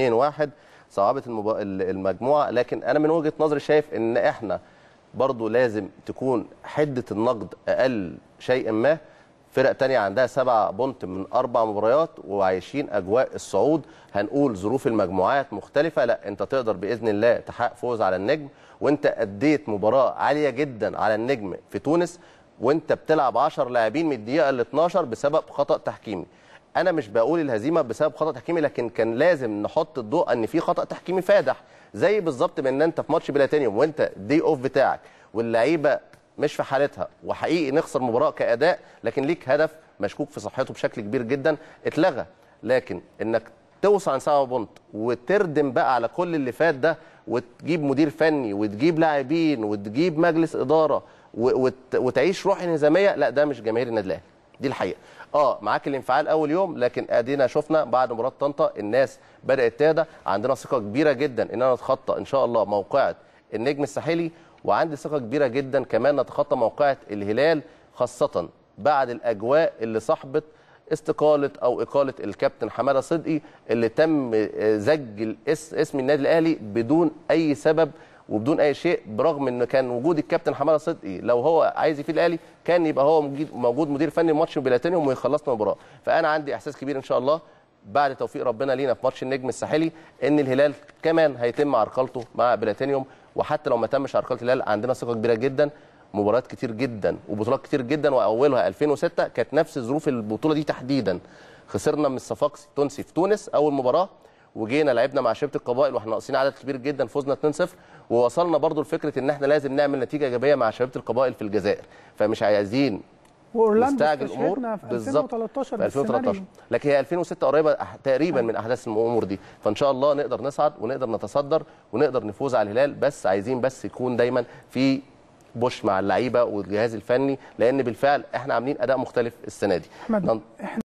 2 1 صعبت المجموعه لكن انا من وجهه نظري شايف ان احنا برضو لازم تكون حده النقد اقل شيء ما فرق تانية عندها سبعة بونت من أربع مباريات وعايشين أجواء الصعود هنقول ظروف المجموعات مختلفة لا أنت تقدر بإذن الله تحقق فوز على النجم وأنت أديت مباراة عالية جدا على النجم في تونس وأنت بتلعب 10 لاعبين من الدقيقة ل 12 بسبب خطأ تحكيمي انا مش بقول الهزيمه بسبب خطا تحكيمي لكن كان لازم نحط الضوء ان في خطا تحكيمي فادح زي بالظبط بان انت في ماتش بلاتينيوم وانت دي اوف بتاعك واللعيبه مش في حالتها وحقيقي نخسر مباراه كاداء لكن ليك هدف مشكوك في صحته بشكل كبير جدا اتلغى لكن انك توصل عن سبعه بونت وتردم بقى على كل اللي فات ده وتجيب مدير فني وتجيب لاعبين وتجيب مجلس اداره وتعيش روح انهزاميه لا ده مش جماهير النادي الاهلي دي الحقيقه اه معاك الانفعال اول يوم لكن ادينا شفنا بعد مباراه طنطا الناس بدات تهدى عندنا ثقه كبيره جدا ان انا اتخطى ان شاء الله موقعه النجم الساحلي وعندي ثقه كبيره جدا كمان نتخطى موقعه الهلال خاصه بعد الاجواء اللي صاحبت استقاله او اقاله الكابتن حماده صدقي اللي تم آه، زج اسم النادي الاهلي بدون اي سبب وبدون اي شيء برغم ان كان وجود الكابتن حماده صدقي لو هو عايز يفيد الاهلي كان يبقى هو موجود مدير فني الماتش بلاتينيوم ويخلصنا المباراه فانا عندي احساس كبير ان شاء الله بعد توفيق ربنا لينا في ماتش النجم الساحلي ان الهلال كمان هيتم عرقلته مع بلاتينيوم وحتى لو ما تمش عرقله الهلال عندنا ثقه كبيره جدا مباريات كتير جدا وبطولات كتير جدا واولها 2006 كانت نفس ظروف البطوله دي تحديدا خسرنا من الصفاقسي التونسي في تونس اول مباراه وجينا لعبنا مع شبه القبائل واحنا ناقصين عدد كبير جدا فوزنا 2-0 ووصلنا برضو لفكره ان احنا لازم نعمل نتيجه ايجابيه مع شباب القبائل في الجزائر فمش عايزين نستعجل الامور بالظبط في 2013, 2013. لكن هي 2006 قريبه تقريبا من احداث الامور دي فان شاء الله نقدر نصعد ونقدر نتصدر ونقدر نفوز على الهلال بس عايزين بس يكون دايما في بوش مع اللعيبه والجهاز الفني لان بالفعل احنا عاملين اداء مختلف السنه دي احمد